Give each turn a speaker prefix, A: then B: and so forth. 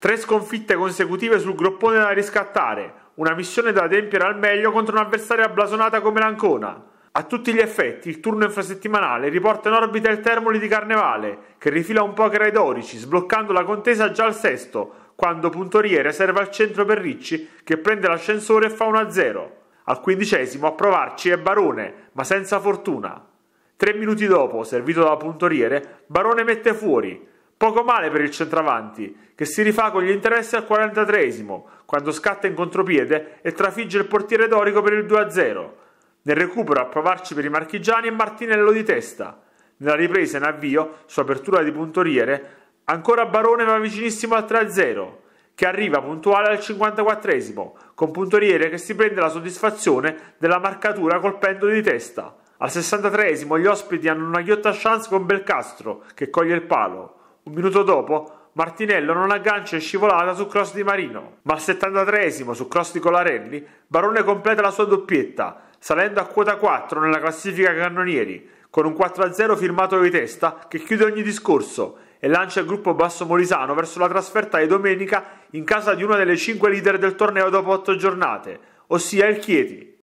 A: Tre sconfitte consecutive sul groppone da riscattare, una missione da adempiere al meglio contro un'avversaria blasonata come l'Ancona. A tutti gli effetti, il turno infrasettimanale riporta in orbita il Termoli di Carnevale, che rifila un poker ai dodici, sbloccando la contesa già al sesto, quando Puntorie riserva al centro per Ricci, che prende l'ascensore e fa 1-0. Al quindicesimo a provarci è Barone, ma senza fortuna. Tre minuti dopo, servito da Puntoriere, Barone mette fuori, Poco male per il centravanti, che si rifà con gli interessi al 43esimo, quando scatta in contropiede e trafigge il portiere dorico per il 2-0. Nel recupero a provarci per i marchigiani è Martinello di testa. Nella ripresa in avvio, su apertura di puntoriere, ancora Barone va vicinissimo al 3-0, che arriva puntuale al 54esimo, con puntoriere che si prende la soddisfazione della marcatura colpendo di testa. Al 63esimo gli ospiti hanno una ghiotta chance con Belcastro, che coglie il palo. Un minuto dopo, Martinello non aggancia in scivolata su cross di Marino, ma al 73esimo su cross di Colarelli, Barone completa la sua doppietta, salendo a quota 4 nella classifica cannonieri, con un 4-0 firmato di testa che chiude ogni discorso e lancia il gruppo basso molisano verso la trasferta di domenica in casa di una delle 5 leader del torneo dopo 8 giornate, ossia il Chieti.